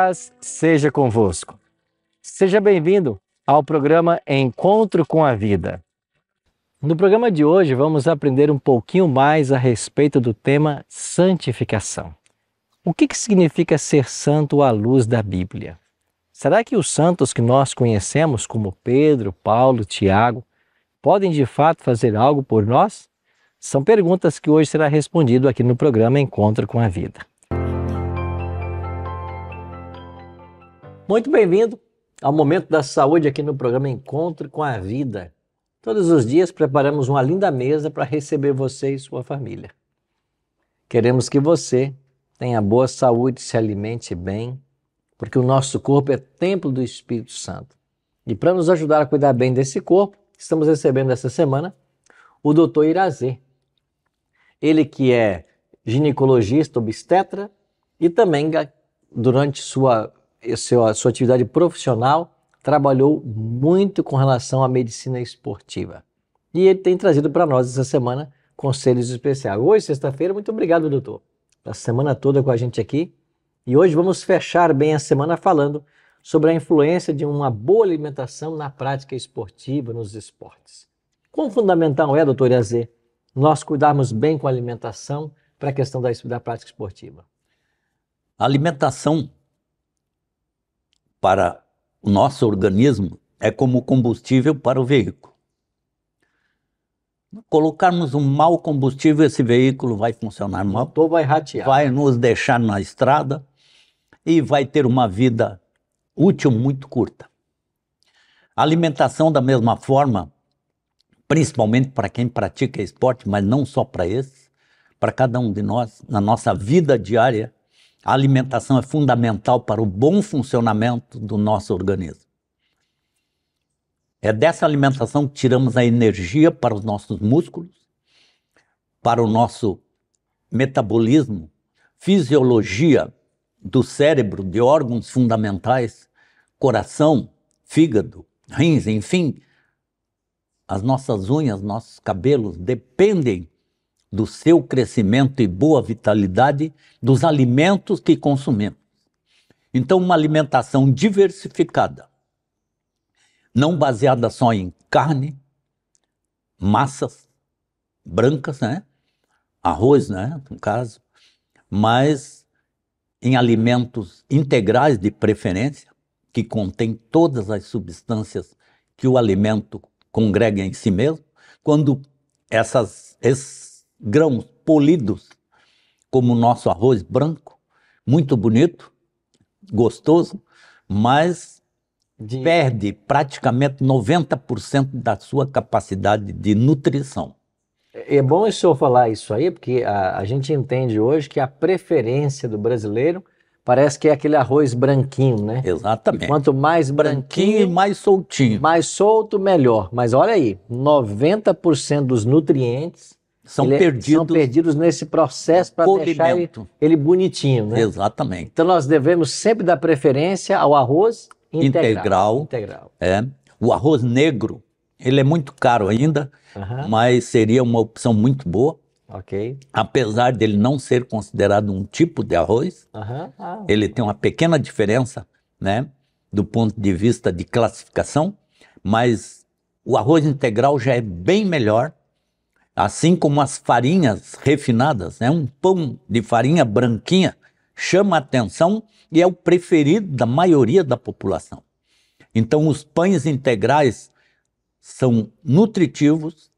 paz seja convosco. Seja bem-vindo ao programa Encontro com a Vida. No programa de hoje vamos aprender um pouquinho mais a respeito do tema santificação. O que, que significa ser santo à luz da Bíblia? Será que os santos que nós conhecemos, como Pedro, Paulo, Tiago, podem de fato fazer algo por nós? São perguntas que hoje será respondido aqui no programa Encontro com a Vida. Muito bem-vindo ao Momento da Saúde aqui no programa Encontro com a Vida. Todos os dias preparamos uma linda mesa para receber você e sua família. Queremos que você tenha boa saúde, se alimente bem, porque o nosso corpo é templo do Espírito Santo. E para nos ajudar a cuidar bem desse corpo, estamos recebendo essa semana o Dr. Irazê. Ele que é ginecologista obstetra e também durante sua sua, sua atividade profissional, trabalhou muito com relação à medicina esportiva. E ele tem trazido para nós essa semana conselhos especiais. Hoje, sexta-feira, muito obrigado, doutor, pela semana toda com a gente aqui. E hoje vamos fechar bem a semana falando sobre a influência de uma boa alimentação na prática esportiva, nos esportes. Quão fundamental é, doutor Iazê, nós cuidarmos bem com a alimentação para a questão da, da prática esportiva? A alimentação para o nosso organismo é como combustível para o veículo. Colocarmos um mau combustível, esse veículo vai funcionar mal. O motor vai ratear. Vai nos deixar na estrada e vai ter uma vida útil muito curta. A alimentação, da mesma forma, principalmente para quem pratica esporte, mas não só para esse, para cada um de nós, na nossa vida diária, a alimentação é fundamental para o bom funcionamento do nosso organismo. É dessa alimentação que tiramos a energia para os nossos músculos, para o nosso metabolismo, fisiologia do cérebro, de órgãos fundamentais, coração, fígado, rins, enfim. As nossas unhas, nossos cabelos dependem do seu crescimento e boa vitalidade dos alimentos que consumimos. Então, uma alimentação diversificada, não baseada só em carne, massas brancas, né? arroz, né? no caso, mas em alimentos integrais de preferência, que contém todas as substâncias que o alimento congrega em si mesmo. Quando essas, esses grãos polidos, como o nosso arroz branco, muito bonito, gostoso, mas de... perde praticamente 90% da sua capacidade de nutrição. É, é bom o senhor falar isso aí, porque a, a, gente entende hoje que a preferência do brasileiro parece que é aquele arroz branquinho, né? Exatamente. E quanto mais branquinho, branquinho, mais soltinho. Mais solto, melhor. Mas olha aí, 90% dos nutrientes são ele, é, perdidos. São perdidos nesse processo para deixar ele, ele, bonitinho, né? Exatamente. Então nós devemos sempre dar preferência ao arroz integral. Integral. integral. É. O arroz negro, ele é muito caro ainda, uhum. mas seria uma opção muito boa. Ok. Apesar dele não ser considerado um tipo de arroz, uhum. ah, ele tem uma pequena diferença, né? Do ponto de vista de classificação, mas o arroz integral já é bem melhor assim como as farinhas refinadas, né? um pão de farinha branquinha chama atenção e é o preferido da maioria da população. Então, os pães integrais são nutritivos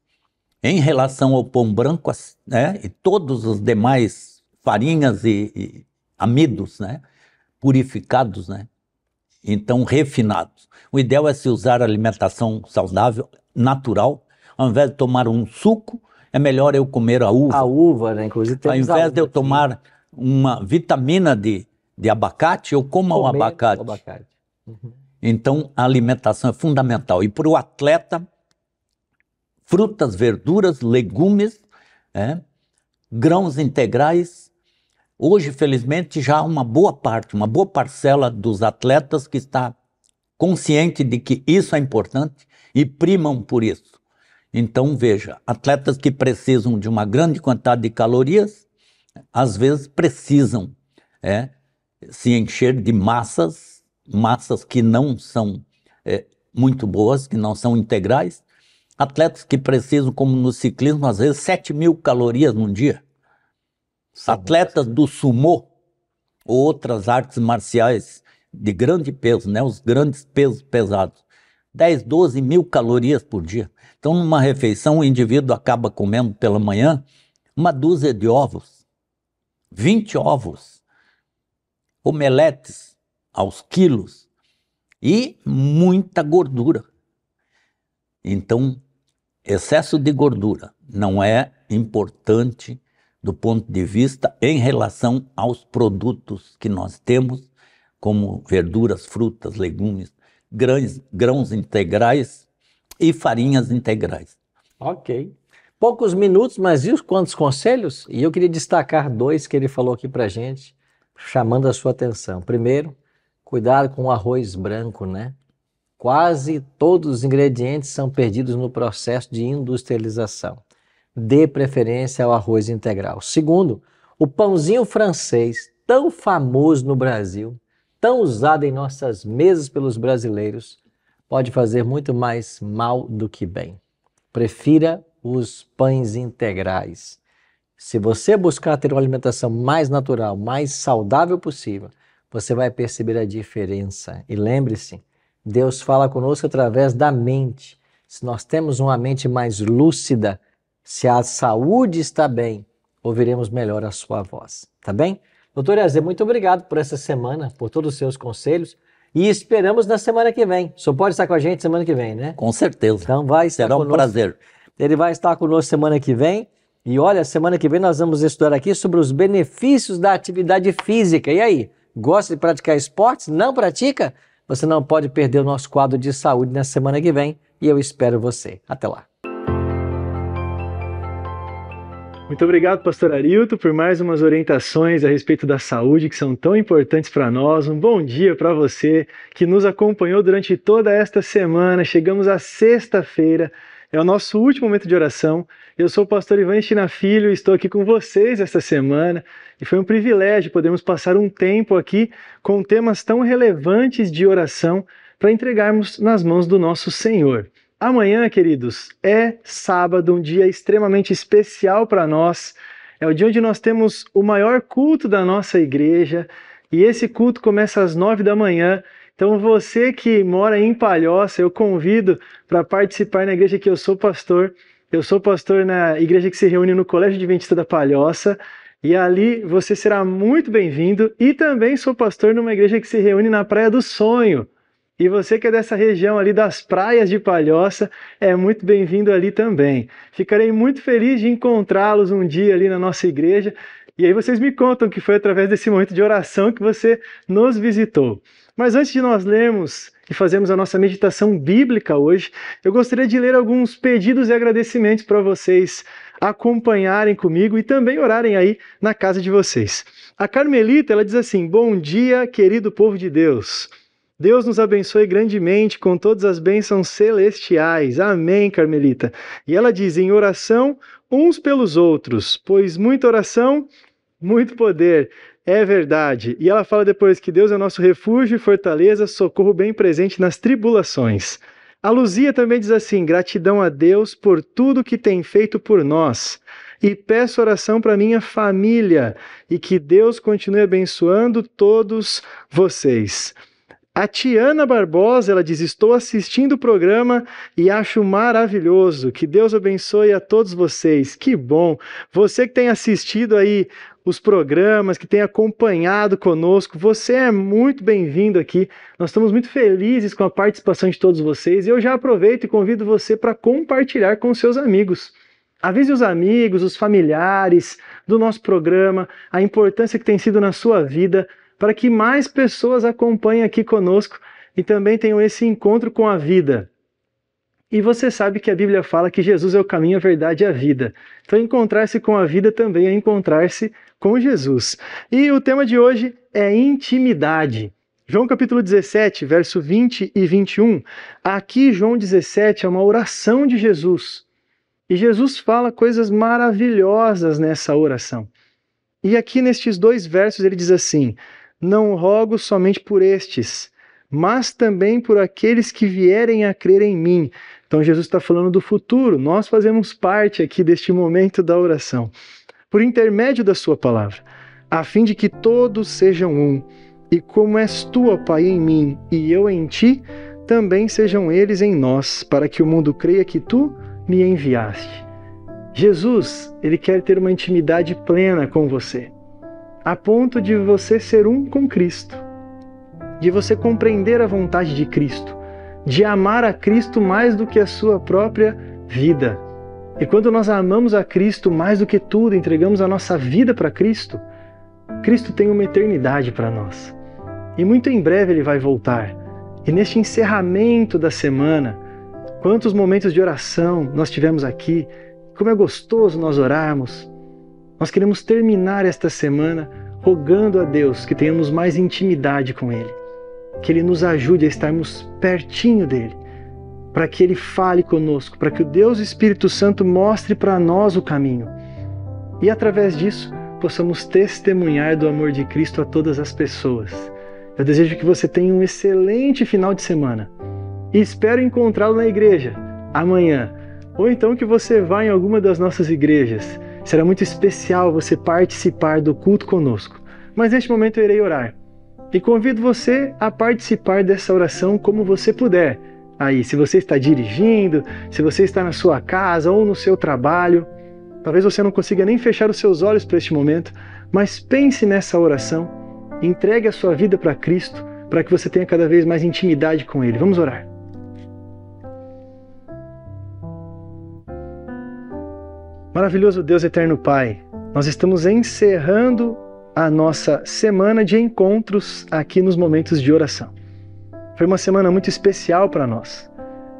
em relação ao pão branco né? e todos os demais farinhas e, e amidos né? purificados, né? então refinados. O ideal é se usar alimentação saudável, natural, ao invés de tomar um suco é melhor eu comer a uva. A uva, né? Inclusive, Ao invés de eu aqui. tomar uma vitamina de, de abacate, eu como o abacate. abacate. Uhum. Então, a alimentação é fundamental. E para o atleta, frutas, verduras, legumes, é, grãos integrais. Hoje, felizmente, já há uma boa parte, uma boa parcela dos atletas que está consciente de que isso é importante e primam por isso. Então, veja, atletas que precisam de uma grande quantidade de calorias, às vezes precisam é, se encher de massas, massas que não são é, muito boas, que não são integrais. Atletas que precisam, como no ciclismo, às vezes 7 mil calorias num dia. É atletas do sumô ou outras artes marciais de grande peso, né, os grandes pesos pesados, 10, 12 mil calorias por dia. Então, numa refeição, o indivíduo acaba comendo pela manhã uma dúzia de ovos, 20 ovos, omeletes aos quilos e muita gordura. Então, excesso de gordura não é importante do ponto de vista em relação aos produtos que nós temos, como verduras, frutas, legumes, grãos, grãos integrais e farinhas integrais. Ok. Poucos minutos, mas viu quantos conselhos? E eu queria destacar dois que ele falou aqui para gente, chamando a sua atenção. Primeiro, cuidado com o arroz branco, né? Quase todos os ingredientes são perdidos no processo de industrialização. Dê preferência ao arroz integral. Segundo, o pãozinho francês, tão famoso no Brasil, tão usado em nossas mesas pelos brasileiros, pode fazer muito mais mal do que bem. Prefira os pães integrais. Se você buscar ter uma alimentação mais natural, mais saudável possível, você vai perceber a diferença. E lembre-se, Deus fala conosco através da mente. Se nós temos uma mente mais lúcida, se a saúde está bem, ouviremos melhor a sua voz, tá bem? Doutor Yazê, muito obrigado por essa semana, por todos os seus conselhos. E esperamos na semana que vem. O senhor pode estar com a gente semana que vem, né? Com certeza. Então vai estar Será um conosco. prazer. Ele vai estar conosco semana que vem. E olha, semana que vem nós vamos estudar aqui sobre os benefícios da atividade física. E aí, gosta de praticar esportes? Não pratica? Você não pode perder o nosso quadro de saúde na semana que vem. E eu espero você. Até lá. Muito obrigado, pastor Arilto, por mais umas orientações a respeito da saúde que são tão importantes para nós. Um bom dia para você que nos acompanhou durante toda esta semana. Chegamos à sexta-feira, é o nosso último momento de oração. Eu sou o pastor Ivan Estina Filho e estou aqui com vocês esta semana. E foi um privilégio podermos passar um tempo aqui com temas tão relevantes de oração para entregarmos nas mãos do nosso Senhor. Amanhã, queridos, é sábado, um dia extremamente especial para nós. É o dia onde nós temos o maior culto da nossa igreja e esse culto começa às nove da manhã. Então, você que mora em Palhoça, eu convido para participar na igreja que eu sou pastor. Eu sou pastor na igreja que se reúne no Colégio Adventista da Palhoça. E ali você será muito bem-vindo. E também sou pastor numa igreja que se reúne na Praia do Sonho, e você que é dessa região ali das praias de Palhoça, é muito bem-vindo ali também. Ficarei muito feliz de encontrá-los um dia ali na nossa igreja. E aí vocês me contam que foi através desse momento de oração que você nos visitou. Mas antes de nós lermos e fazermos a nossa meditação bíblica hoje, eu gostaria de ler alguns pedidos e agradecimentos para vocês acompanharem comigo e também orarem aí na casa de vocês. A Carmelita, ela diz assim: "Bom dia, querido povo de Deus. Deus nos abençoe grandemente com todas as bênçãos celestiais. Amém, Carmelita. E ela diz: em oração uns pelos outros, pois muita oração, muito poder. É verdade. E ela fala depois que Deus é nosso refúgio e fortaleza, socorro bem presente nas tribulações. A Luzia também diz assim: gratidão a Deus por tudo que tem feito por nós. E peço oração para minha família e que Deus continue abençoando todos vocês. A Tiana Barbosa, ela diz: Estou assistindo o programa e acho maravilhoso. Que Deus abençoe a todos vocês. Que bom. Você que tem assistido aí os programas, que tem acompanhado conosco, você é muito bem-vindo aqui. Nós estamos muito felizes com a participação de todos vocês e eu já aproveito e convido você para compartilhar com seus amigos. Avise os amigos, os familiares do nosso programa, a importância que tem sido na sua vida para que mais pessoas acompanhem aqui conosco e também tenham esse encontro com a vida. E você sabe que a Bíblia fala que Jesus é o caminho, a verdade e a vida. Então, encontrar-se com a vida também é encontrar-se com Jesus. E o tema de hoje é intimidade. João capítulo 17, verso 20 e 21. Aqui, João 17 é uma oração de Jesus. E Jesus fala coisas maravilhosas nessa oração. E aqui, nestes dois versos, ele diz assim: não rogo somente por estes, mas também por aqueles que vierem a crer em mim. Então Jesus está falando do futuro, nós fazemos parte aqui deste momento da oração, por intermédio da Sua palavra, a fim de que todos sejam um. E como és tu, ó Pai, em mim e eu em ti, também sejam eles em nós, para que o mundo creia que tu me enviaste. Jesus, ele quer ter uma intimidade plena com você a ponto de você ser um com Cristo, de você compreender a vontade de Cristo, de amar a Cristo mais do que a sua própria vida. E quando nós amamos a Cristo mais do que tudo, entregamos a nossa vida para Cristo, Cristo tem uma eternidade para nós. E muito em breve ele vai voltar. E neste encerramento da semana, quantos momentos de oração nós tivemos aqui, como é gostoso nós orarmos, nós queremos terminar esta semana rogando a Deus que tenhamos mais intimidade com Ele, que Ele nos ajude a estarmos pertinho dEle, para que Ele fale conosco, para que o Deus Espírito Santo mostre para nós o caminho e através disso possamos testemunhar do amor de Cristo a todas as pessoas. Eu desejo que você tenha um excelente final de semana e espero encontrá-lo na igreja amanhã, ou então que você vá em alguma das nossas igrejas. Será muito especial você participar do culto conosco. Mas neste momento eu irei orar. E convido você a participar dessa oração como você puder. Aí, se você está dirigindo, se você está na sua casa ou no seu trabalho, talvez você não consiga nem fechar os seus olhos para este momento, mas pense nessa oração, entregue a sua vida para Cristo, para que você tenha cada vez mais intimidade com Ele. Vamos orar. Maravilhoso Deus Eterno Pai, nós estamos encerrando a nossa semana de encontros aqui nos momentos de oração. Foi uma semana muito especial para nós.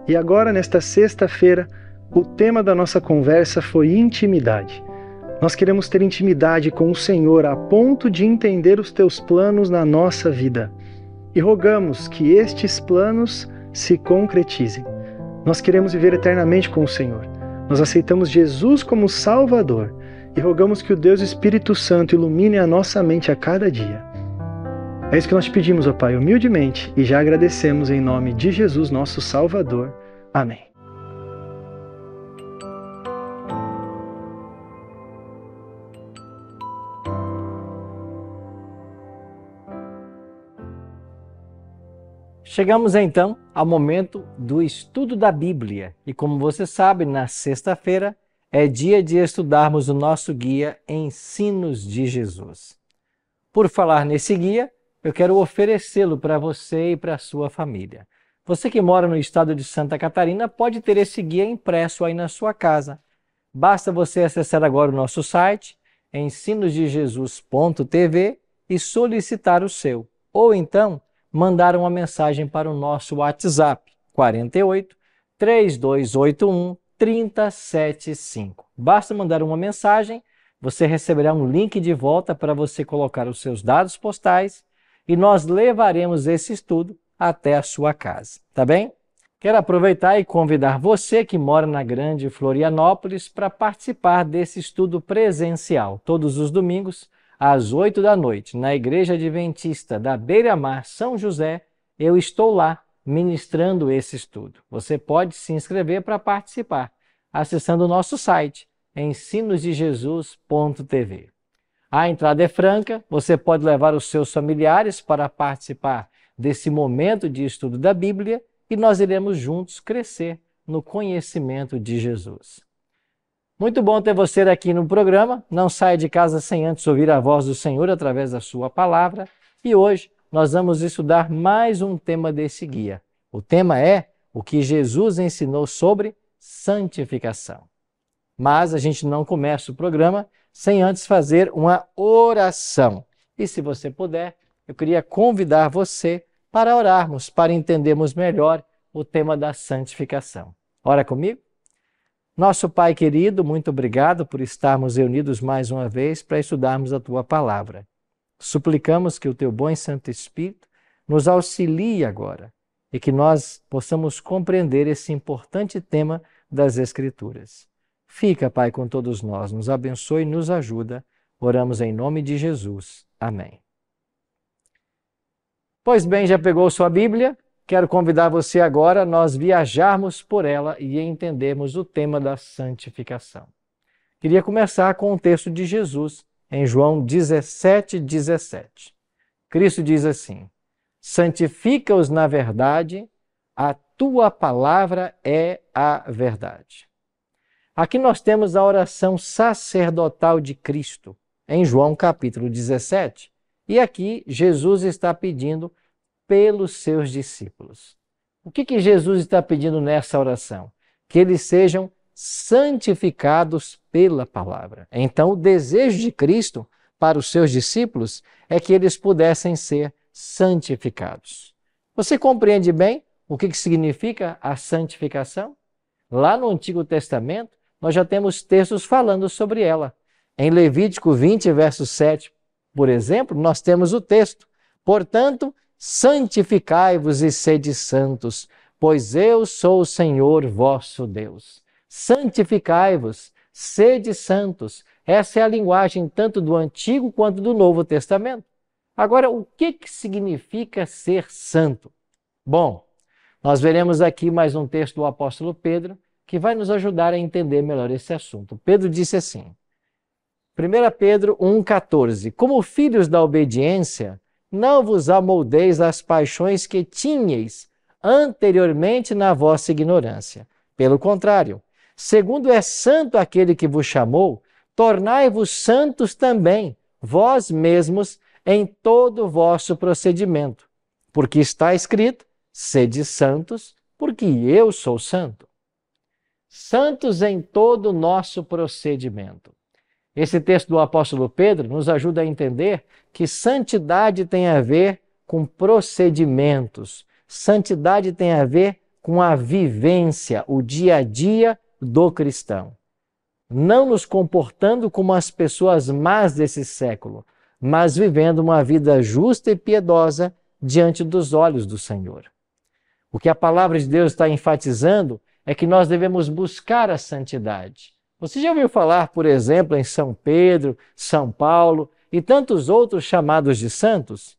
E agora, nesta sexta-feira, o tema da nossa conversa foi intimidade. Nós queremos ter intimidade com o Senhor a ponto de entender os teus planos na nossa vida. E rogamos que estes planos se concretizem. Nós queremos viver eternamente com o Senhor nós aceitamos Jesus como Salvador e rogamos que o Deus Espírito Santo ilumine a nossa mente a cada dia. É isso que nós te pedimos, ó Pai, humildemente, e já agradecemos em nome de Jesus, nosso Salvador. Amém. Chegamos então ao momento do estudo da Bíblia. E como você sabe, na sexta-feira é dia de estudarmos o nosso guia Ensinos de Jesus. Por falar nesse guia, eu quero oferecê-lo para você e para sua família. Você que mora no estado de Santa Catarina pode ter esse guia impresso aí na sua casa. Basta você acessar agora o nosso site ensinosdejesus.tv e solicitar o seu. Ou então, mandaram uma mensagem para o nosso WhatsApp 48 3281 3075. Basta mandar uma mensagem, você receberá um link de volta para você colocar os seus dados postais e nós levaremos esse estudo até a sua casa, tá bem? Quero aproveitar e convidar você que mora na Grande Florianópolis para participar desse estudo presencial, todos os domingos, às oito da noite, na Igreja Adventista da Beira Mar, São José, eu estou lá ministrando esse estudo. Você pode se inscrever para participar, acessando o nosso site ensinosdejesus.tv. A entrada é franca, você pode levar os seus familiares para participar desse momento de estudo da Bíblia e nós iremos juntos crescer no conhecimento de Jesus. Muito bom ter você aqui no programa. Não saia de casa sem antes ouvir a voz do Senhor através da sua palavra. E hoje nós vamos estudar mais um tema desse guia. O tema é o que Jesus ensinou sobre santificação. Mas a gente não começa o programa sem antes fazer uma oração. E se você puder, eu queria convidar você para orarmos, para entendermos melhor o tema da santificação. Ora comigo? Nosso Pai querido, muito obrigado por estarmos reunidos mais uma vez para estudarmos a tua palavra. Suplicamos que o teu bom e santo Espírito nos auxilie agora e que nós possamos compreender esse importante tema das Escrituras. Fica, Pai, com todos nós, nos abençoe e nos ajuda. Oramos em nome de Jesus. Amém. Pois bem, já pegou sua Bíblia? Quero convidar você agora a nós viajarmos por ela e entendermos o tema da santificação. Queria começar com o texto de Jesus em João 17, 17. Cristo diz assim: Santifica-os na verdade, a tua palavra é a verdade. Aqui nós temos a oração sacerdotal de Cristo, em João capítulo 17. E aqui Jesus está pedindo pelos seus discípulos. O que, que Jesus está pedindo nessa oração? Que eles sejam santificados pela palavra. Então, o desejo de Cristo para os seus discípulos é que eles pudessem ser santificados. Você compreende bem o que, que significa a santificação? Lá no Antigo Testamento, nós já temos textos falando sobre ela. Em Levítico 20, verso 7, por exemplo, nós temos o texto. Portanto, santificai-vos e sede santos, pois eu sou o Senhor vosso Deus. Santificai-vos, sede santos. Essa é a linguagem tanto do Antigo quanto do Novo Testamento. Agora, o que, que significa ser santo? Bom, nós veremos aqui mais um texto do apóstolo Pedro que vai nos ajudar a entender melhor esse assunto. Pedro disse assim: 1 Pedro 1,14: Como filhos da obediência, não vos amoldeis às paixões que tinhas anteriormente na vossa ignorância. Pelo contrário, segundo é santo aquele que vos chamou, tornai-vos santos também, vós mesmos, em todo o vosso procedimento. Porque está escrito: sede santos, porque eu sou santo. Santos em todo o nosso procedimento. Esse texto do apóstolo Pedro nos ajuda a entender que santidade tem a ver com procedimentos, santidade tem a ver com a vivência, o dia a dia do cristão. Não nos comportando como as pessoas más desse século, mas vivendo uma vida justa e piedosa diante dos olhos do Senhor. O que a palavra de Deus está enfatizando é que nós devemos buscar a santidade, você já ouviu falar, por exemplo, em São Pedro, São Paulo e tantos outros chamados de santos?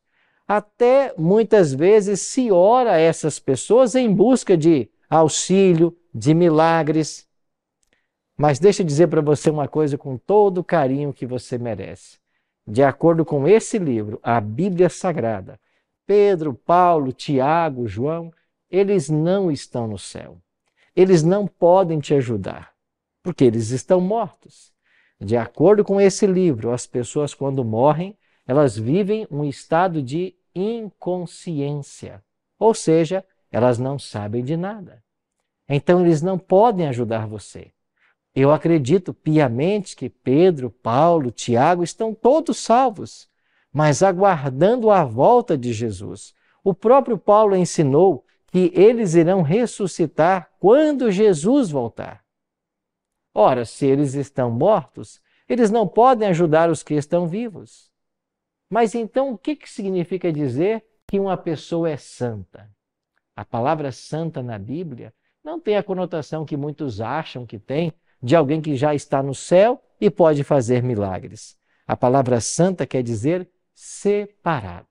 Até muitas vezes se ora a essas pessoas em busca de auxílio, de milagres. Mas deixa eu dizer para você uma coisa com todo o carinho que você merece. De acordo com esse livro, a Bíblia Sagrada, Pedro, Paulo, Tiago, João, eles não estão no céu. Eles não podem te ajudar porque eles estão mortos. De acordo com esse livro, as pessoas, quando morrem, elas vivem um estado de inconsciência, ou seja, elas não sabem de nada. Então, eles não podem ajudar você. Eu acredito piamente que Pedro, Paulo, Tiago estão todos salvos, mas aguardando a volta de Jesus. O próprio Paulo ensinou que eles irão ressuscitar quando Jesus voltar. Ora, se eles estão mortos, eles não podem ajudar os que estão vivos. Mas então, o que, que significa dizer que uma pessoa é santa? A palavra santa na Bíblia não tem a conotação que muitos acham que tem de alguém que já está no céu e pode fazer milagres. A palavra santa quer dizer separado.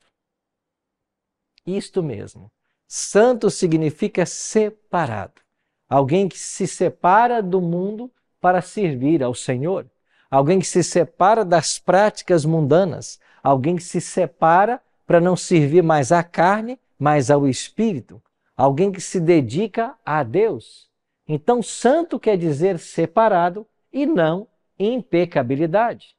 Isto mesmo. Santo significa separado. Alguém que se separa do mundo para servir ao Senhor, alguém que se separa das práticas mundanas, alguém que se separa para não servir mais à carne, mas ao espírito, alguém que se dedica a Deus. Então, santo quer dizer separado e não impecabilidade.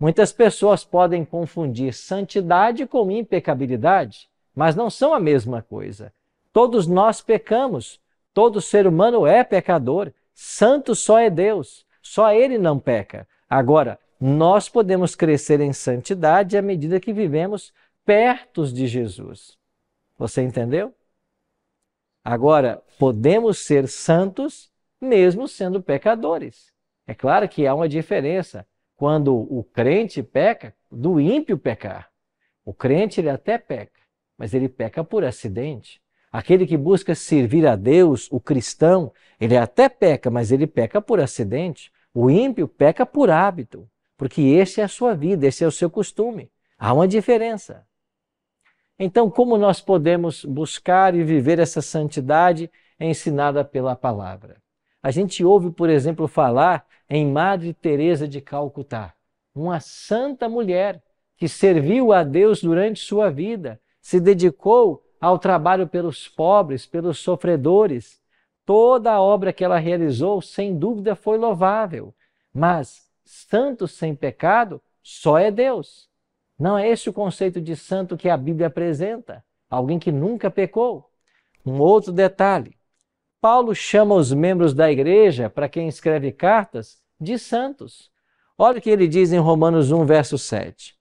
Muitas pessoas podem confundir santidade com impecabilidade, mas não são a mesma coisa. Todos nós pecamos, todo ser humano é pecador, Santo só é Deus, só Ele não peca. Agora, nós podemos crescer em santidade à medida que vivemos perto de Jesus. Você entendeu? Agora, podemos ser santos mesmo sendo pecadores. É claro que há uma diferença quando o crente peca do ímpio pecar. O crente ele até peca, mas ele peca por acidente. Aquele que busca servir a Deus, o cristão, ele até peca, mas ele peca por acidente. O ímpio peca por hábito, porque esse é a sua vida, esse é o seu costume. Há uma diferença. Então, como nós podemos buscar e viver essa santidade ensinada pela palavra? A gente ouve, por exemplo, falar em Madre Teresa de Calcutá, uma santa mulher que serviu a Deus durante sua vida, se dedicou ao trabalho pelos pobres, pelos sofredores. Toda a obra que ela realizou, sem dúvida, foi louvável. Mas santo sem pecado só é Deus. Não é esse o conceito de santo que a Bíblia apresenta. Alguém que nunca pecou. Um outro detalhe: Paulo chama os membros da igreja, para quem escreve cartas, de santos. Olha o que ele diz em Romanos 1, verso 7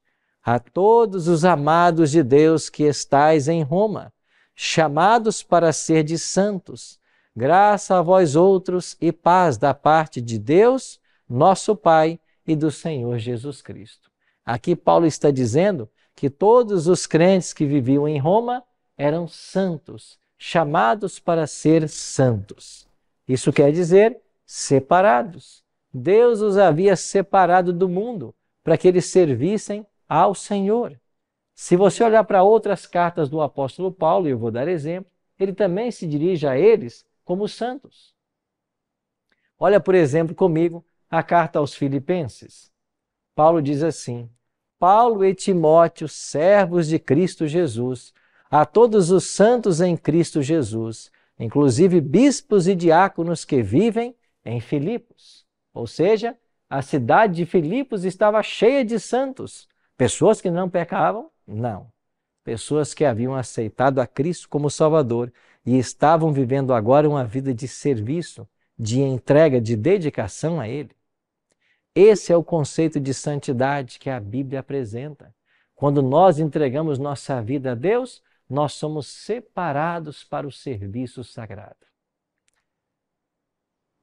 a todos os amados de Deus que estais em Roma, chamados para ser de santos, graça a vós outros e paz da parte de Deus, nosso Pai e do Senhor Jesus Cristo. Aqui Paulo está dizendo que todos os crentes que viviam em Roma eram santos, chamados para ser santos. Isso quer dizer separados. Deus os havia separado do mundo para que eles servissem ao Senhor. Se você olhar para outras cartas do apóstolo Paulo, e eu vou dar exemplo, ele também se dirige a eles como santos. Olha, por exemplo, comigo a carta aos Filipenses. Paulo diz assim: Paulo e Timóteo, servos de Cristo Jesus, a todos os santos em Cristo Jesus, inclusive bispos e diáconos que vivem em Filipos. Ou seja, a cidade de Filipos estava cheia de santos, Pessoas que não pecavam? Não. Pessoas que haviam aceitado a Cristo como Salvador e estavam vivendo agora uma vida de serviço, de entrega, de dedicação a Ele. Esse é o conceito de santidade que a Bíblia apresenta. Quando nós entregamos nossa vida a Deus, nós somos separados para o serviço sagrado.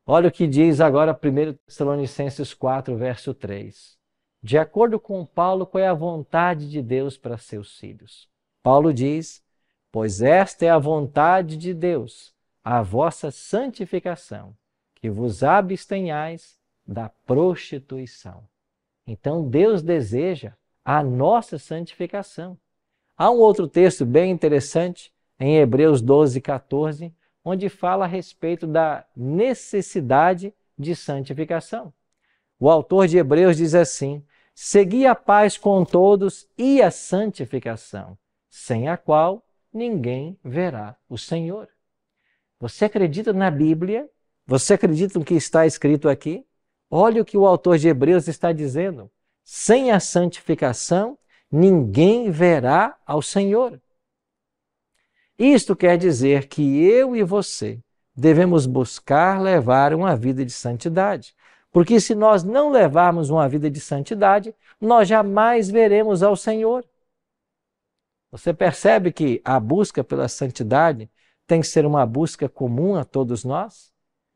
Olha o que diz agora 1 Tessalonicenses 4, verso 3 de acordo com Paulo, qual é a vontade de Deus para seus filhos. Paulo diz: Pois esta é a vontade de Deus, a vossa santificação, que vos abstenhais da prostituição. Então Deus deseja a nossa santificação. Há um outro texto bem interessante em Hebreus 12, 14, onde fala a respeito da necessidade de santificação. O autor de Hebreus diz assim: Segui a paz com todos e a santificação, sem a qual ninguém verá o Senhor. Você acredita na Bíblia? Você acredita no que está escrito aqui? Olha o que o autor de Hebreus está dizendo. Sem a santificação, ninguém verá ao Senhor. Isto quer dizer que eu e você devemos buscar levar uma vida de santidade, porque se nós não levarmos uma vida de santidade, nós jamais veremos ao Senhor. Você percebe que a busca pela santidade tem que ser uma busca comum a todos nós?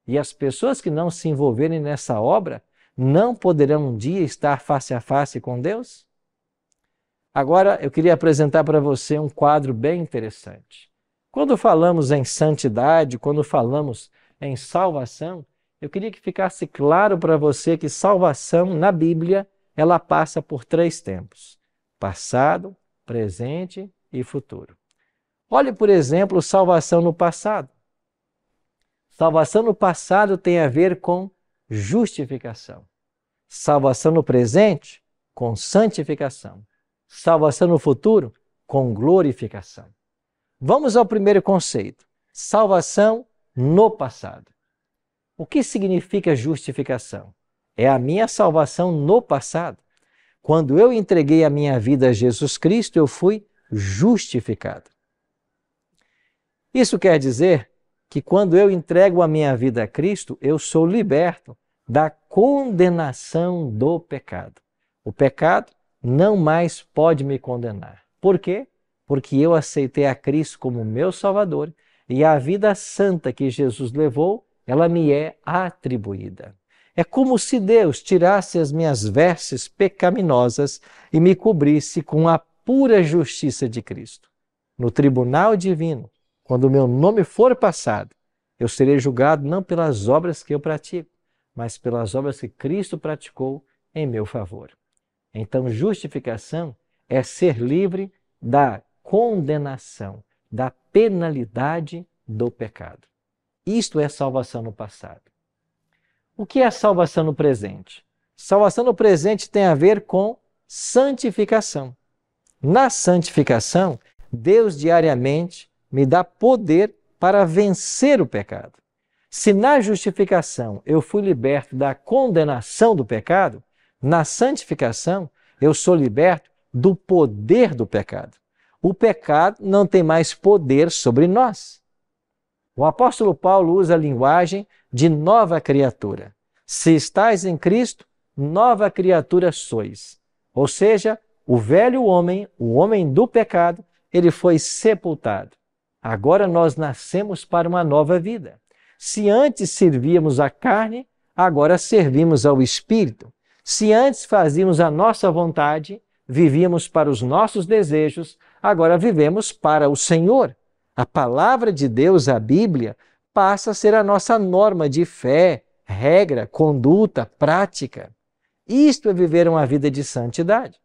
E as pessoas que não se envolverem nessa obra não poderão um dia estar face a face com Deus? Agora eu queria apresentar para você um quadro bem interessante. Quando falamos em santidade, quando falamos em salvação, eu queria que ficasse claro para você que salvação na Bíblia, ela passa por três tempos: passado, presente e futuro. Olhe, por exemplo, salvação no passado. Salvação no passado tem a ver com justificação. Salvação no presente, com santificação. Salvação no futuro, com glorificação. Vamos ao primeiro conceito: salvação no passado. O que significa justificação? É a minha salvação no passado. Quando eu entreguei a minha vida a Jesus Cristo, eu fui justificado. Isso quer dizer que quando eu entrego a minha vida a Cristo, eu sou liberto da condenação do pecado. O pecado não mais pode me condenar. Por quê? Porque eu aceitei a Cristo como meu Salvador e a vida santa que Jesus levou ela me é atribuída. É como se Deus tirasse as minhas vestes pecaminosas e me cobrisse com a pura justiça de Cristo. No tribunal divino, quando o meu nome for passado, eu serei julgado não pelas obras que eu pratico, mas pelas obras que Cristo praticou em meu favor. Então, justificação é ser livre da condenação, da penalidade do pecado. Isto é salvação no passado. O que é salvação no presente? Salvação no presente tem a ver com santificação. Na santificação, Deus diariamente me dá poder para vencer o pecado. Se na justificação eu fui liberto da condenação do pecado, na santificação eu sou liberto do poder do pecado. O pecado não tem mais poder sobre nós. O apóstolo Paulo usa a linguagem de nova criatura. Se estáis em Cristo, nova criatura sois. Ou seja, o velho homem, o homem do pecado, ele foi sepultado. Agora nós nascemos para uma nova vida. Se antes servíamos à carne, agora servimos ao Espírito. Se antes fazíamos a nossa vontade, vivíamos para os nossos desejos, agora vivemos para o Senhor. A palavra de Deus, a Bíblia, passa a ser a nossa norma de fé, regra, conduta, prática. Isto é viver uma vida de santidade.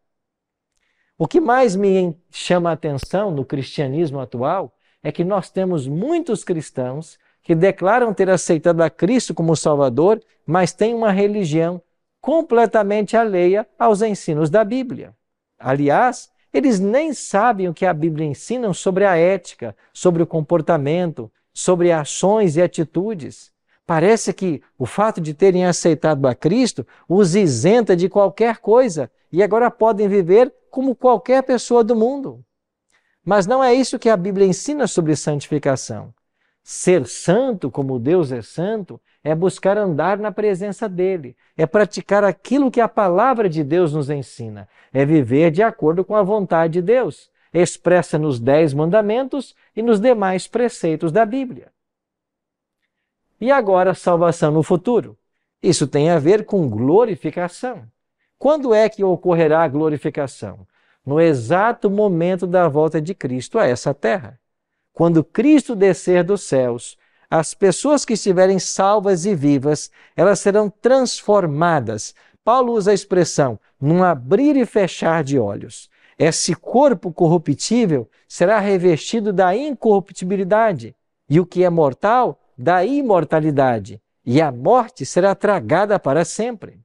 O que mais me chama a atenção no cristianismo atual é que nós temos muitos cristãos que declaram ter aceitado a Cristo como Salvador, mas têm uma religião completamente alheia aos ensinos da Bíblia. Aliás, eles nem sabem o que a Bíblia ensina sobre a ética, sobre o comportamento, sobre ações e atitudes. Parece que o fato de terem aceitado a Cristo os isenta de qualquer coisa e agora podem viver como qualquer pessoa do mundo. Mas não é isso que a Bíblia ensina sobre santificação. Ser santo, como Deus é santo, é buscar andar na presença dele, é praticar aquilo que a palavra de Deus nos ensina, é viver de acordo com a vontade de Deus, expressa nos dez mandamentos e nos demais preceitos da Bíblia. E agora, salvação no futuro. Isso tem a ver com glorificação. Quando é que ocorrerá a glorificação? No exato momento da volta de Cristo a essa terra. Quando Cristo descer dos céus, as pessoas que estiverem salvas e vivas, elas serão transformadas. Paulo usa a expressão num abrir e fechar de olhos. Esse corpo corruptível será revestido da incorruptibilidade, e o que é mortal, da imortalidade, e a morte será tragada para sempre.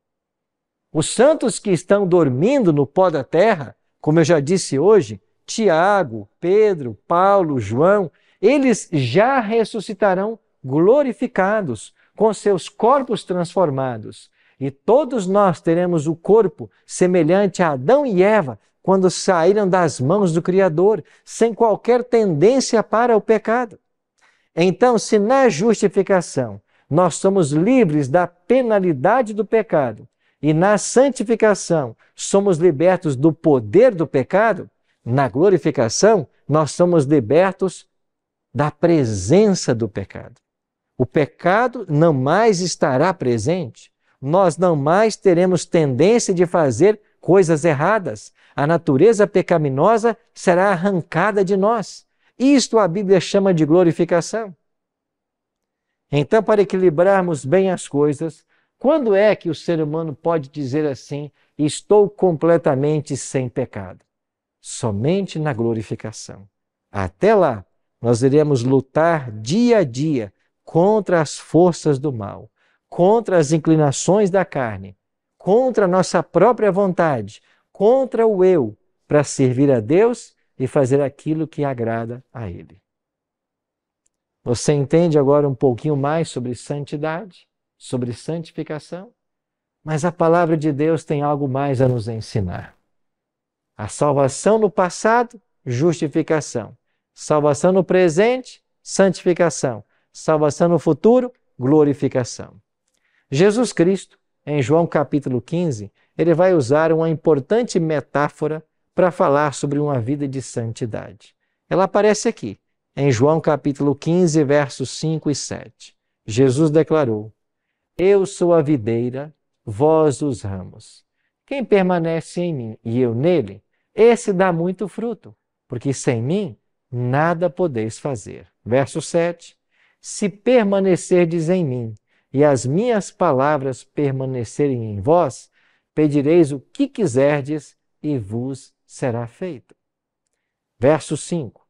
Os santos que estão dormindo no pó da terra, como eu já disse hoje, Tiago, Pedro, Paulo, João, eles já ressuscitarão glorificados, com seus corpos transformados. E todos nós teremos o corpo semelhante a Adão e Eva quando saíram das mãos do Criador, sem qualquer tendência para o pecado. Então, se na justificação nós somos livres da penalidade do pecado e na santificação somos libertos do poder do pecado, na glorificação, nós somos libertos da presença do pecado. O pecado não mais estará presente, nós não mais teremos tendência de fazer coisas erradas. A natureza pecaminosa será arrancada de nós. Isto a Bíblia chama de glorificação. Então, para equilibrarmos bem as coisas, quando é que o ser humano pode dizer assim: estou completamente sem pecado? somente na glorificação. Até lá, nós iremos lutar dia a dia contra as forças do mal, contra as inclinações da carne, contra a nossa própria vontade, contra o eu, para servir a Deus e fazer aquilo que agrada a Ele. Você entende agora um pouquinho mais sobre santidade, sobre santificação? Mas a palavra de Deus tem algo mais a nos ensinar. A salvação no passado, justificação. Salvação no presente, santificação. Salvação no futuro, glorificação. Jesus Cristo, em João capítulo 15, ele vai usar uma importante metáfora para falar sobre uma vida de santidade. Ela aparece aqui, em João capítulo 15, versos 5 e 7. Jesus declarou: Eu sou a videira, vós os ramos. Quem permanece em mim e eu nele, esse dá muito fruto, porque sem mim nada podeis fazer. Verso 7. Se permanecerdes em mim e as minhas palavras permanecerem em vós, pedireis o que quiserdes e vos será feito. Verso 5.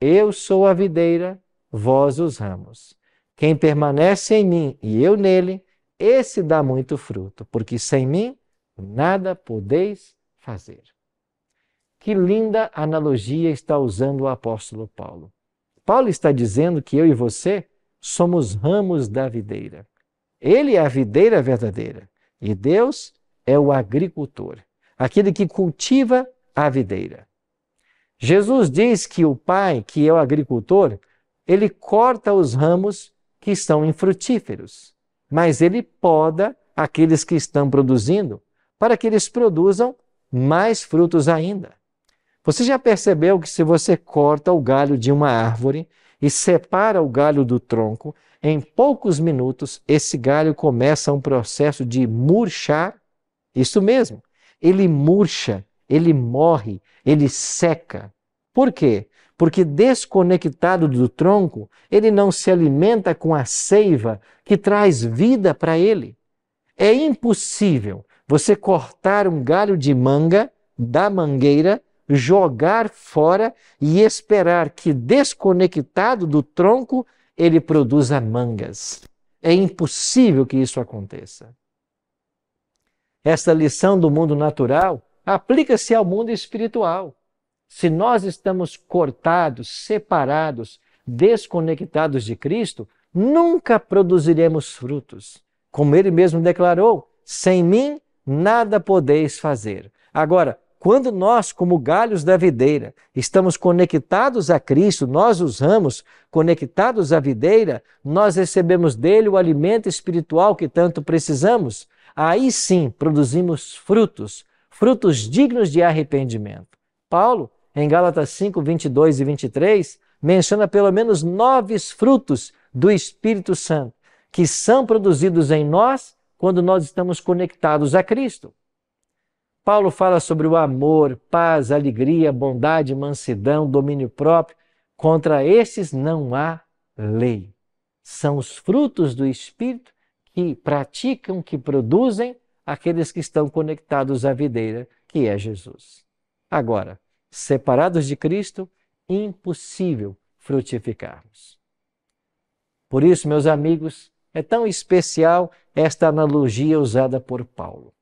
Eu sou a videira, vós os ramos. Quem permanece em mim e eu nele, esse dá muito fruto, porque sem mim nada podeis fazer. Que linda analogia está usando o apóstolo Paulo. Paulo está dizendo que eu e você somos ramos da videira. Ele é a videira verdadeira e Deus é o agricultor, aquele que cultiva a videira. Jesus diz que o Pai, que é o agricultor, ele corta os ramos que estão infrutíferos, mas ele poda aqueles que estão produzindo, para que eles produzam mais frutos ainda. Você já percebeu que se você corta o galho de uma árvore e separa o galho do tronco, em poucos minutos esse galho começa um processo de murchar? Isso mesmo, ele murcha, ele morre, ele seca. Por quê? Porque desconectado do tronco, ele não se alimenta com a seiva que traz vida para ele. É impossível você cortar um galho de manga da mangueira jogar fora e esperar que, desconectado do tronco, ele produza mangas. É impossível que isso aconteça. Esta lição do mundo natural aplica-se ao mundo espiritual. Se nós estamos cortados, separados, desconectados de Cristo, nunca produziremos frutos. Como ele mesmo declarou: sem mim nada podeis fazer. Agora, quando nós, como galhos da videira, estamos conectados a Cristo, nós os ramos conectados à videira, nós recebemos dele o alimento espiritual que tanto precisamos. Aí sim produzimos frutos, frutos dignos de arrependimento. Paulo, em Gálatas 5, 22 e 23, menciona pelo menos nove frutos do Espírito Santo que são produzidos em nós quando nós estamos conectados a Cristo. Paulo fala sobre o amor, paz, alegria, bondade, mansidão, domínio próprio. Contra esses não há lei. São os frutos do Espírito que praticam, que produzem aqueles que estão conectados à videira, que é Jesus. Agora, separados de Cristo, impossível frutificarmos. Por isso, meus amigos, é tão especial esta analogia usada por Paulo.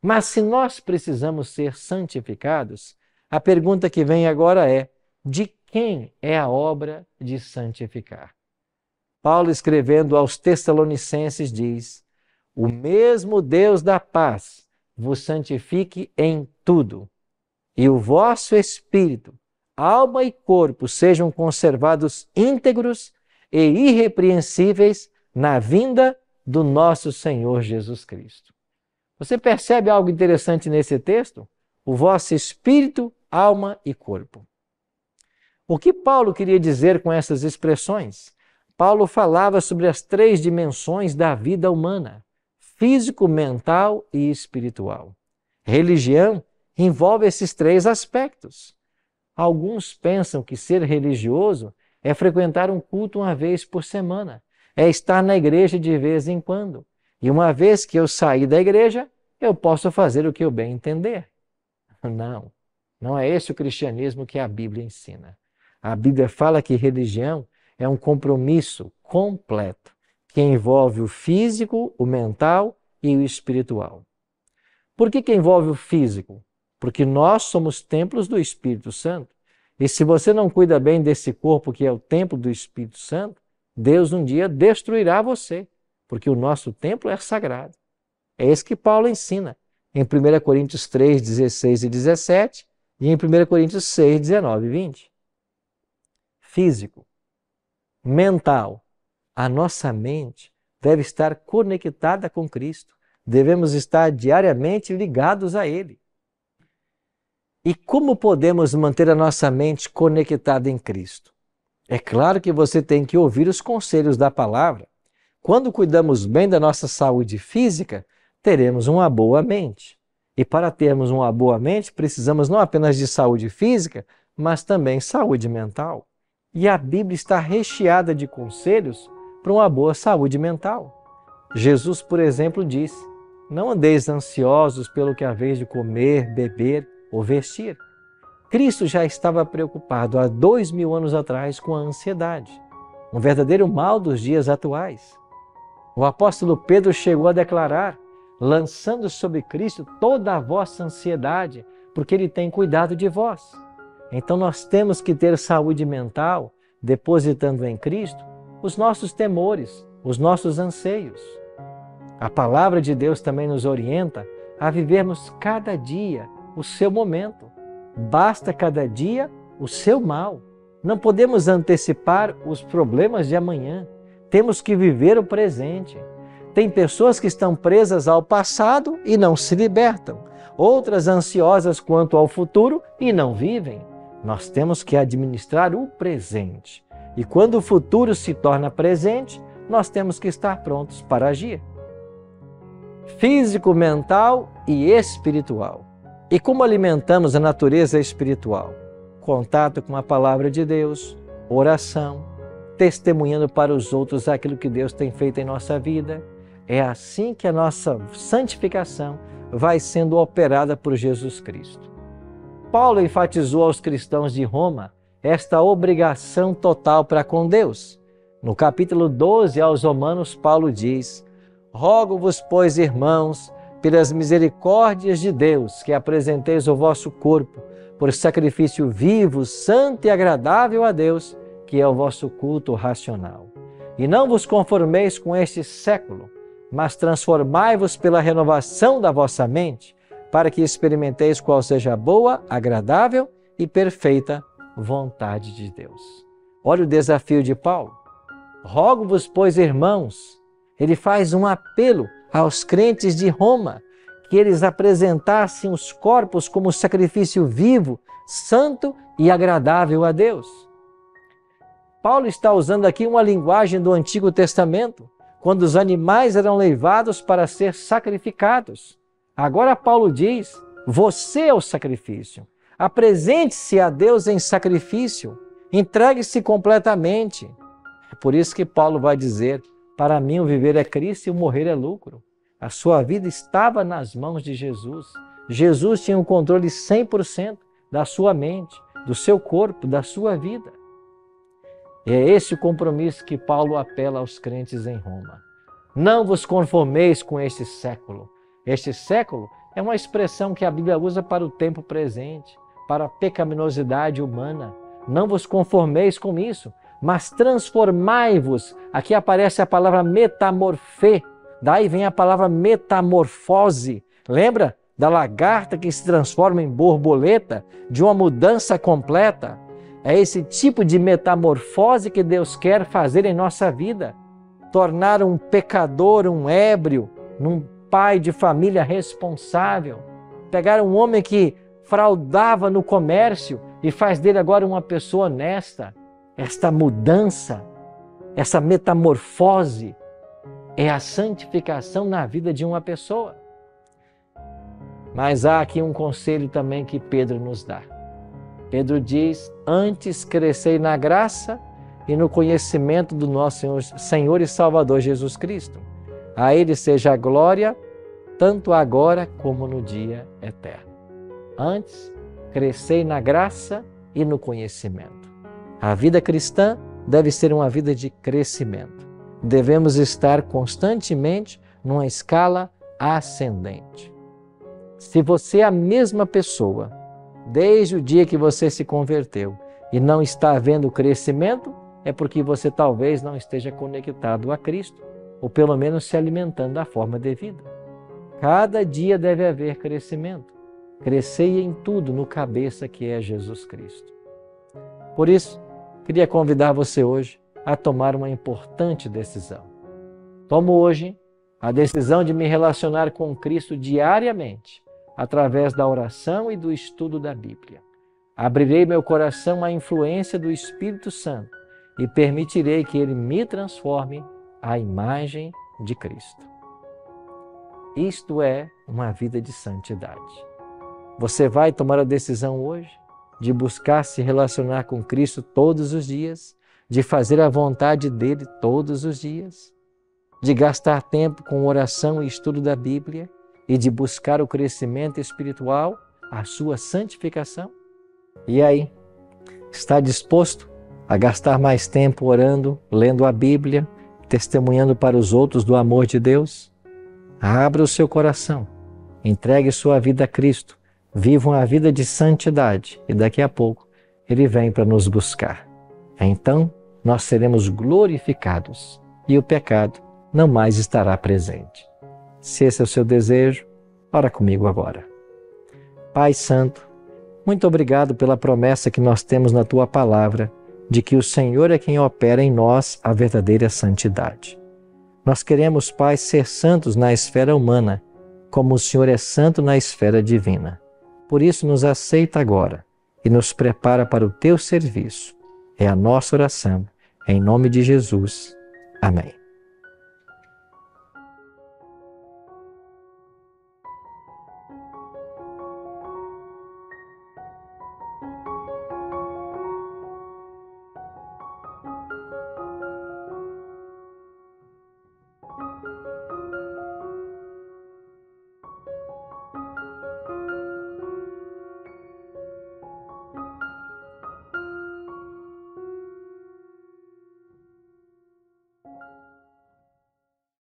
Mas se nós precisamos ser santificados, a pergunta que vem agora é: de quem é a obra de santificar? Paulo, escrevendo aos Tessalonicenses, diz: O mesmo Deus da paz vos santifique em tudo, e o vosso espírito, alma e corpo sejam conservados íntegros e irrepreensíveis na vinda do nosso Senhor Jesus Cristo. Você percebe algo interessante nesse texto? O vosso espírito, alma e corpo. O que Paulo queria dizer com essas expressões? Paulo falava sobre as três dimensões da vida humana: físico, mental e espiritual. Religião envolve esses três aspectos. Alguns pensam que ser religioso é frequentar um culto uma vez por semana, é estar na igreja de vez em quando, e uma vez que eu saí da igreja, eu posso fazer o que eu bem entender. Não, não é esse o cristianismo que a Bíblia ensina. A Bíblia fala que religião é um compromisso completo que envolve o físico, o mental e o espiritual. Por que, que envolve o físico? Porque nós somos templos do Espírito Santo. E se você não cuida bem desse corpo que é o templo do Espírito Santo, Deus um dia destruirá você porque o nosso templo é sagrado. É isso que Paulo ensina em 1 Coríntios 3, 16 e 17 e em 1 Coríntios 6, 19 e 20. Físico, mental, a nossa mente deve estar conectada com Cristo. Devemos estar diariamente ligados a Ele. E como podemos manter a nossa mente conectada em Cristo? É claro que você tem que ouvir os conselhos da palavra quando cuidamos bem da nossa saúde física, teremos uma boa mente. E para termos uma boa mente, precisamos não apenas de saúde física, mas também saúde mental. E a Bíblia está recheada de conselhos para uma boa saúde mental. Jesus, por exemplo, diz: Não andeis ansiosos pelo que haveis de comer, beber ou vestir. Cristo já estava preocupado há dois mil anos atrás com a ansiedade, um verdadeiro mal dos dias atuais. O apóstolo Pedro chegou a declarar, lançando sobre Cristo toda a vossa ansiedade, porque ele tem cuidado de vós. Então nós temos que ter saúde mental, depositando em Cristo os nossos temores, os nossos anseios. A palavra de Deus também nos orienta a vivermos cada dia o seu momento. Basta cada dia o seu mal. Não podemos antecipar os problemas de amanhã. Temos que viver o presente. Tem pessoas que estão presas ao passado e não se libertam, outras ansiosas quanto ao futuro e não vivem. Nós temos que administrar o presente. E quando o futuro se torna presente, nós temos que estar prontos para agir. Físico, mental e espiritual. E como alimentamos a natureza espiritual? Contato com a palavra de Deus, oração, testemunhando para os outros aquilo que Deus tem feito em nossa vida. É assim que a nossa santificação vai sendo operada por Jesus Cristo. Paulo enfatizou aos cristãos de Roma esta obrigação total para com Deus. No capítulo 12 aos Romanos, Paulo diz: Rogo-vos, pois, irmãos, pelas misericórdias de Deus, que apresenteis o vosso corpo por sacrifício vivo, santo e agradável a Deus que é o vosso culto racional. E não vos conformeis com este século, mas transformai-vos pela renovação da vossa mente, para que experimenteis qual seja a boa, agradável e perfeita vontade de Deus. Olha o desafio de Paulo. Rogo-vos, pois, irmãos, ele faz um apelo aos crentes de Roma que eles apresentassem os corpos como sacrifício vivo, santo e agradável a Deus. Paulo está usando aqui uma linguagem do Antigo Testamento, quando os animais eram levados para ser sacrificados. Agora Paulo diz: Você é o sacrifício. Apresente-se a Deus em sacrifício. Entregue-se completamente. É por isso que Paulo vai dizer: Para mim, o viver é Cristo e o morrer é lucro. A sua vida estava nas mãos de Jesus. Jesus tinha o um controle 100% da sua mente, do seu corpo, da sua vida. É esse o compromisso que Paulo apela aos crentes em Roma. Não vos conformeis com este século. Este século é uma expressão que a Bíblia usa para o tempo presente, para a pecaminosidade humana. Não vos conformeis com isso, mas transformai-vos. Aqui aparece a palavra metamorfê. Daí vem a palavra metamorfose. Lembra da lagarta que se transforma em borboleta, de uma mudança completa? É esse tipo de metamorfose que Deus quer fazer em nossa vida. Tornar um pecador, um ébrio, num pai de família responsável. Pegar um homem que fraudava no comércio e faz dele agora uma pessoa honesta. Esta mudança, essa metamorfose é a santificação na vida de uma pessoa. Mas há aqui um conselho também que Pedro nos dá. Pedro diz: Antes crescei na graça e no conhecimento do nosso Senhor, Senhor e Salvador Jesus Cristo. A Ele seja a glória, tanto agora como no dia eterno. Antes, crescei na graça e no conhecimento. A vida cristã deve ser uma vida de crescimento. Devemos estar constantemente numa escala ascendente. Se você é a mesma pessoa desde o dia que você se converteu e não está vendo crescimento, é porque você talvez não esteja conectado a Cristo, ou pelo menos se alimentando da forma devida. Cada dia deve haver crescimento. Crescei em tudo no cabeça que é Jesus Cristo. Por isso, queria convidar você hoje a tomar uma importante decisão. Tomo hoje a decisão de me relacionar com Cristo diariamente através da oração e do estudo da Bíblia. Abrirei meu coração à influência do Espírito Santo e permitirei que ele me transforme à imagem de Cristo. Isto é uma vida de santidade. Você vai tomar a decisão hoje de buscar se relacionar com Cristo todos os dias, de fazer a vontade dele todos os dias, de gastar tempo com oração e estudo da Bíblia e de buscar o crescimento espiritual, a sua santificação? E aí, está disposto a gastar mais tempo orando, lendo a Bíblia, testemunhando para os outros do amor de Deus? Abra o seu coração, entregue sua vida a Cristo, viva uma vida de santidade e daqui a pouco ele vem para nos buscar. Então nós seremos glorificados e o pecado não mais estará presente. Se esse é o seu desejo, ora comigo agora. Pai Santo, muito obrigado pela promessa que nós temos na tua palavra de que o Senhor é quem opera em nós a verdadeira santidade. Nós queremos, Pai, ser santos na esfera humana, como o Senhor é santo na esfera divina. Por isso, nos aceita agora e nos prepara para o teu serviço. É a nossa oração, em nome de Jesus. Amém.